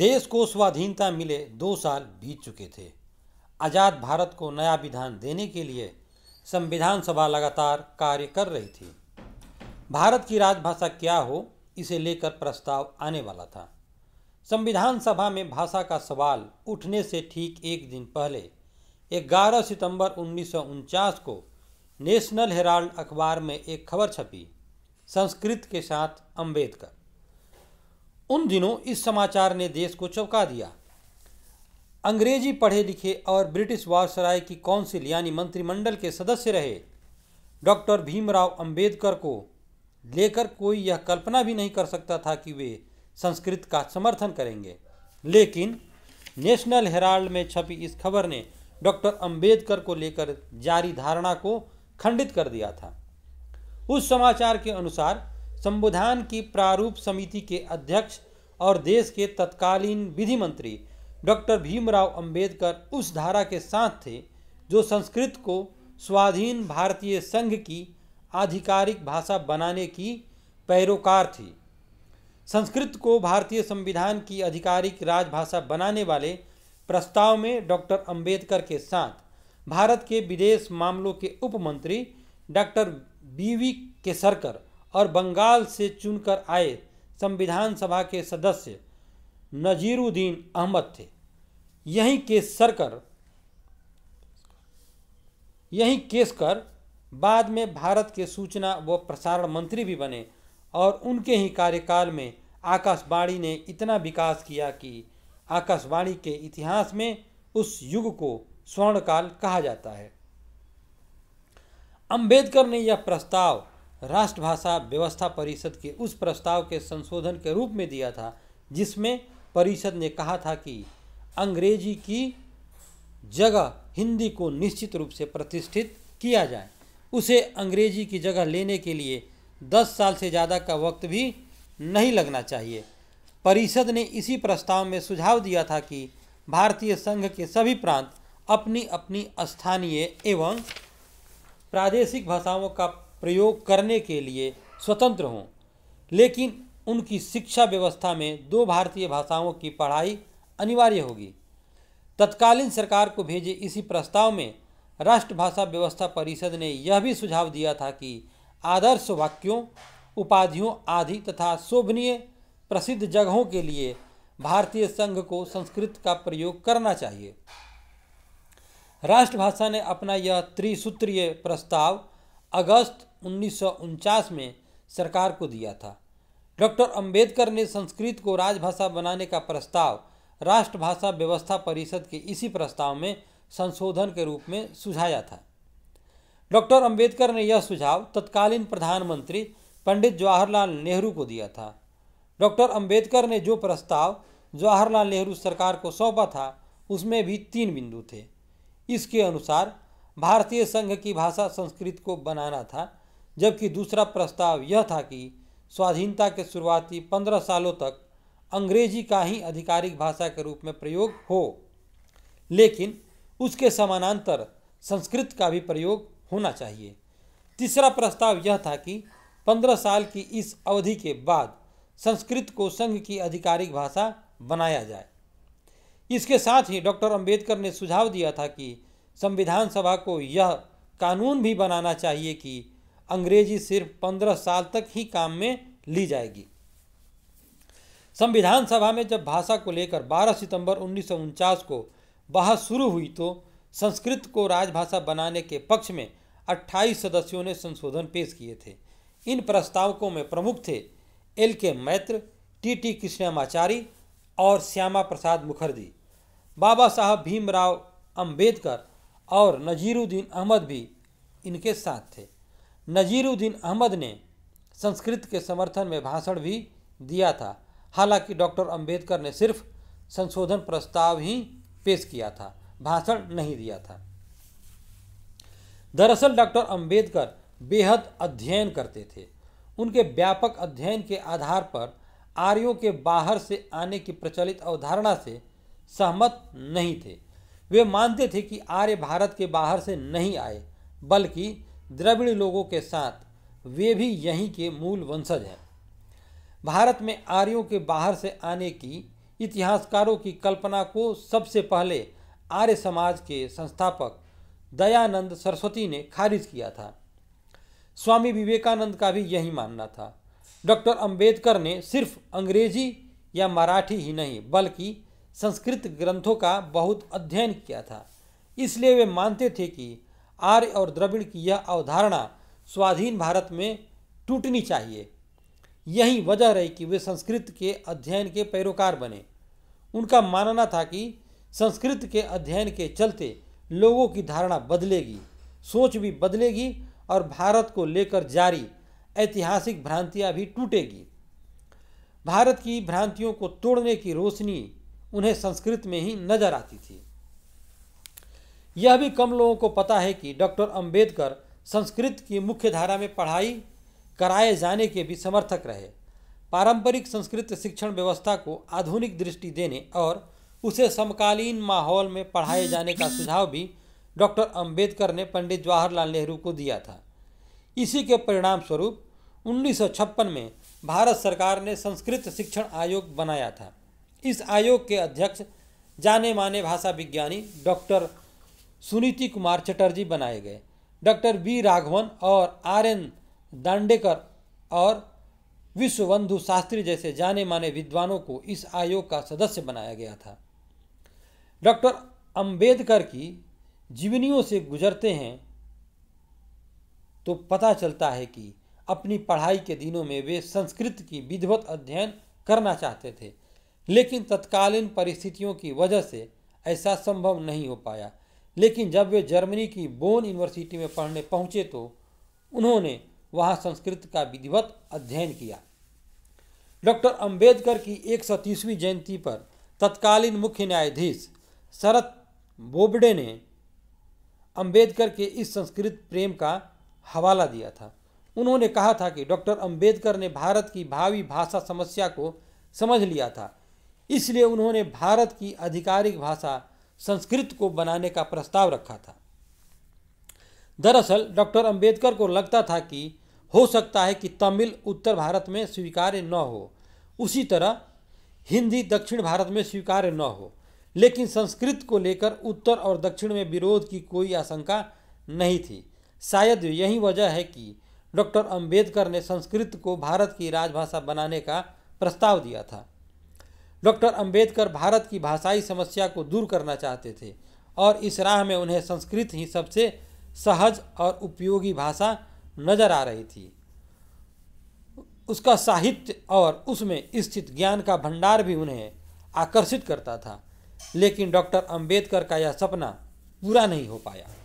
देश को स्वाधीनता मिले दो साल बीत चुके थे आज़ाद भारत को नया विधान देने के लिए संविधान सभा लगातार कार्य कर रही थी भारत की राजभाषा क्या हो इसे लेकर प्रस्ताव आने वाला था संविधान सभा में भाषा का सवाल उठने से ठीक एक दिन पहले 11 सितंबर उन्नीस को नेशनल हेराल्ड अखबार में एक खबर छपी संस्कृत के साथ अंबेडकर उन दिनों इस समाचार ने देश को चौंका दिया अंग्रेजी पढ़े लिखे और ब्रिटिश वारसराय की काउंसिल यानी मंत्रिमंडल के सदस्य रहे डॉक्टर भीमराव अंबेडकर को लेकर कोई यह कल्पना भी नहीं कर सकता था कि वे संस्कृत का समर्थन करेंगे लेकिन नेशनल हेराल्ड में छपी इस खबर ने डॉक्टर अंबेडकर को लेकर जारी धारणा को खंडित कर दिया था उस समाचार के अनुसार संविधान की प्रारूप समिति के अध्यक्ष और देश के तत्कालीन विधि मंत्री डॉक्टर भीमराव अंबेडकर उस धारा के साथ थे जो संस्कृत को स्वाधीन भारतीय संघ की आधिकारिक भाषा बनाने की पैरोकार थी संस्कृत को भारतीय संविधान की आधिकारिक राजभाषा बनाने वाले प्रस्ताव में डॉक्टर अंबेडकर के साथ भारत के विदेश मामलों के उपमंत्री डॉक्टर बी वी केसरकर और बंगाल से चुनकर आए संविधान सभा के सदस्य नजीरुद्दीन अहमद थे यहीं केस सरकर यहीं केस कर बाद में भारत के सूचना व प्रसारण मंत्री भी बने और उनके ही कार्यकाल में आकाशवाणी ने इतना विकास किया कि आकाशवाणी के इतिहास में उस युग को स्वर्णकाल कहा जाता है अंबेडकर ने यह प्रस्ताव राष्ट्रभाषा व्यवस्था परिषद के उस प्रस्ताव के संशोधन के रूप में दिया था जिसमें परिषद ने कहा था कि अंग्रेजी की जगह हिंदी को निश्चित रूप से प्रतिष्ठित किया जाए उसे अंग्रेजी की जगह लेने के लिए दस साल से ज़्यादा का वक्त भी नहीं लगना चाहिए परिषद ने इसी प्रस्ताव में सुझाव दिया था कि भारतीय संघ के सभी प्रांत अपनी अपनी स्थानीय एवं प्रादेशिक भाषाओं का प्रयोग करने के लिए स्वतंत्र हों लेकिन उनकी शिक्षा व्यवस्था में दो भारतीय भाषाओं की पढ़ाई अनिवार्य होगी तत्कालीन सरकार को भेजे इसी प्रस्ताव में राष्ट्रभाषा व्यवस्था परिषद ने यह भी सुझाव दिया था कि आदर्श वाक्यों उपाधियों आदि तथा शोभनीय प्रसिद्ध जगहों के लिए भारतीय संघ को संस्कृत का प्रयोग करना चाहिए राष्ट्रभाषा ने अपना यह त्रिसूत्रीय प्रस्ताव अगस्त उन्नीस में सरकार को दिया था डॉक्टर अंबेडकर ने संस्कृत को राजभाषा बनाने का प्रस्ताव राष्ट्रभाषा व्यवस्था परिषद के इसी प्रस्ताव में संशोधन के रूप में सुझाया था डॉक्टर अंबेडकर ने यह सुझाव तत्कालीन प्रधानमंत्री पंडित जवाहरलाल नेहरू को दिया था डॉक्टर अंबेडकर ने जो प्रस्ताव जवाहरलाल नेहरू सरकार को सौंपा था उसमें भी तीन बिंदु थे इसके अनुसार भारतीय संघ की भाषा संस्कृत को बनाना था जबकि दूसरा प्रस्ताव यह था कि स्वाधीनता के शुरुआती पंद्रह सालों तक अंग्रेजी का ही आधिकारिक भाषा के रूप में प्रयोग हो लेकिन उसके समानांतर संस्कृत का भी प्रयोग होना चाहिए तीसरा प्रस्ताव यह था कि पंद्रह साल की इस अवधि के बाद संस्कृत को संघ की आधिकारिक भाषा बनाया जाए इसके साथ ही डॉक्टर अंबेडकर ने सुझाव दिया था कि संविधान सभा को यह कानून भी बनाना चाहिए कि अंग्रेजी सिर्फ पंद्रह साल तक ही काम में ली जाएगी संविधान सभा में जब भाषा को लेकर 12 सितंबर उन्नीस को बहस शुरू हुई तो संस्कृत को राजभाषा बनाने के पक्ष में 28 सदस्यों ने संशोधन पेश किए थे इन प्रस्तावकों में प्रमुख थे एल के मैत्र टी टी कृष्णमाचारी और श्यामा प्रसाद मुखर्जी बाबा साहब भीमराव अंबेडकर और नजीरुद्दीन अहमद भी इनके साथ थे नजीरुद्दीन अहमद ने संस्कृत के समर्थन में भाषण भी दिया था हालांकि डॉक्टर अंबेडकर ने सिर्फ संशोधन प्रस्ताव ही पेश किया था भाषण नहीं दिया था दरअसल डॉक्टर अंबेडकर बेहद अध्ययन करते थे उनके व्यापक अध्ययन के आधार पर आर्यों के बाहर से आने की प्रचलित अवधारणा से सहमत नहीं थे वे मानते थे कि आर्य भारत के बाहर से नहीं आए बल्कि द्रविड़ लोगों के साथ वे भी यहीं के मूल वंशज हैं भारत में आर्यों के बाहर से आने की इतिहासकारों की कल्पना को सबसे पहले आर्य समाज के संस्थापक दयानंद सरस्वती ने खारिज किया था स्वामी विवेकानंद का भी यही मानना था डॉक्टर अंबेडकर ने सिर्फ अंग्रेजी या मराठी ही नहीं बल्कि संस्कृत ग्रंथों का बहुत अध्ययन किया था इसलिए वे मानते थे कि आर्य और द्रविड़ की यह अवधारणा स्वाधीन भारत में टूटनी चाहिए यही वजह रही कि वे संस्कृत के अध्ययन के पैरोकार बने उनका मानना था कि संस्कृत के अध्ययन के चलते लोगों की धारणा बदलेगी सोच भी बदलेगी और भारत को लेकर जारी ऐतिहासिक भ्रांतियाँ भी टूटेगी भारत की भ्रांतियों को तोड़ने की रोशनी उन्हें संस्कृत में ही नजर आती थी यह भी कम लोगों को पता है कि डॉक्टर अंबेडकर संस्कृत की मुख्य धारा में पढ़ाई कराए जाने के भी समर्थक रहे पारंपरिक संस्कृत शिक्षण व्यवस्था को आधुनिक दृष्टि देने और उसे समकालीन माहौल में पढ़ाए जाने का सुझाव भी डॉक्टर अंबेडकर ने पंडित जवाहरलाल नेहरू को दिया था इसी के परिणाम स्वरूप 1956 में भारत सरकार ने संस्कृत शिक्षण आयोग बनाया था इस आयोग के अध्यक्ष जाने माने भाषा विज्ञानी डॉक्टर सुनीति कुमार चटर्जी बनाए गए डॉक्टर बी राघवन और आर एन दांडेकर और विश्वबंधु शास्त्री जैसे जाने माने विद्वानों को इस आयोग का सदस्य बनाया गया था डॉक्टर अंबेडकर की जीवनियों से गुजरते हैं तो पता चलता है कि अपनी पढ़ाई के दिनों में वे संस्कृत की विधिवत अध्ययन करना चाहते थे लेकिन तत्कालीन परिस्थितियों की वजह से ऐसा संभव नहीं हो पाया लेकिन जब वे जर्मनी की बोन यूनिवर्सिटी में पढ़ने पहुंचे तो उन्होंने वहां संस्कृत का विधिवत अध्ययन किया डॉक्टर अंबेडकर की एक सौ तीसवीं जयंती पर तत्कालीन मुख्य न्यायाधीश शरद बोबडे ने अंबेडकर के इस संस्कृत प्रेम का हवाला दिया था उन्होंने कहा था कि डॉक्टर अंबेडकर ने भारत की भावी भाषा समस्या को समझ लिया था इसलिए उन्होंने भारत की आधिकारिक भाषा संस्कृत को बनाने का प्रस्ताव रखा था दरअसल डॉक्टर अंबेडकर को लगता था कि हो सकता है कि तमिल उत्तर भारत में स्वीकार्य न हो उसी तरह हिंदी दक्षिण भारत में स्वीकार्य न हो लेकिन संस्कृत को लेकर उत्तर और दक्षिण में विरोध की कोई आशंका नहीं थी शायद यही वजह है कि डॉक्टर अंबेडकर ने संस्कृत को भारत की राजभाषा बनाने का प्रस्ताव दिया था डॉक्टर अंबेडकर भारत की भाषाई समस्या को दूर करना चाहते थे और इस राह में उन्हें संस्कृत ही सबसे सहज और उपयोगी भाषा नजर आ रही थी उसका साहित्य और उसमें स्थित ज्ञान का भंडार भी उन्हें आकर्षित करता था लेकिन डॉक्टर अंबेडकर का यह सपना पूरा नहीं हो पाया